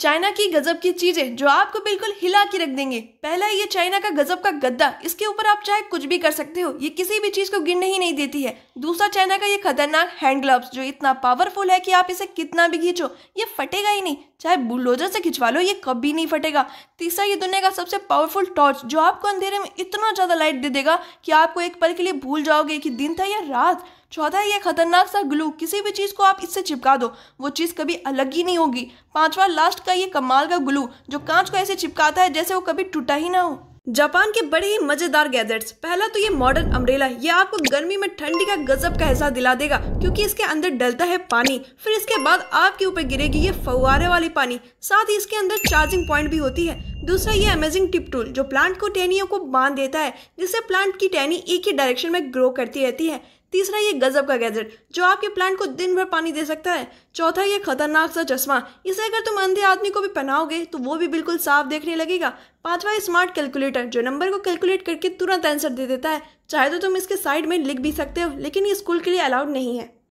China की गजब की चीजें जो आपको बिल्कुल हिला के रख देंगे पहला ये चाइना का गजब का गद्दा इसके ऊपर आप चाहे कुछ भी कर सकते हो ये किसी भी चीज को गिरने ही नहीं देती है दूसरा चाइना का ये खतरनाक हैंड ग्लव्स जो इतना पावरफुल है कि आप इसे कितना भी खींचो ये फटेगा ही नहीं चाहे बुलडोजर से खिंचवा लो ये कभी नहीं फटेगा तीसरा ये दुनिया का सबसे पावरफुल टॉर्च जो आपको अंधेरे में इतना ज्यादा लाइट दे देगा कि आपको एक पल के लिए भूल जाओगे कि दिन था या रात चौथा ये यह खतरनाक सा ग्लू किसी भी चीज़ को आप इससे चिपका दो वो चीज़ कभी अलग ही नहीं होगी पांचवा लास्ट का ये कमाल का ग्लू जो कांच को ऐसे चिपकाता है जैसे वो कभी टूटा ही ना हो जापान के बड़े ही मजेदार गैजेट्स पहला तो ये मॉडर्न अम्ब्रेला ये आपको गर्मी में ठंडी का गजब का एहसास दिला देगा क्योंकि इसके अंदर डलता है पानी फिर इसके बाद आपके ऊपर गिरेगी ये फवारे वाली पानी साथ ही इसके अंदर चार्जिंग पॉइंट भी होती है दूसरा ये अमेजिंग टिप टूल जो प्लांट को टहनियों को बांध देता है जिससे प्लांट की टहनी एक ही डायरेक्शन में ग्रो करती रहती है तीसरा ये गजब का गैजेट जो आपके प्लांट को दिन भर पानी दे सकता है चौथा ये खतरनाक सा चश्मा इसे अगर तुम अंधे आदमी को भी पहनाओगे तो वो भी बिल्कुल साफ देखने लगेगा पांचवा स्मार्ट कैलकुलेटर जो नंबर को कैलकुलेट करके तुरंत आंसर दे देता है चाहे तो तुम इसके साइड में लिख भी सकते हो लेकिन ये स्कूल के लिए अलाउड नहीं है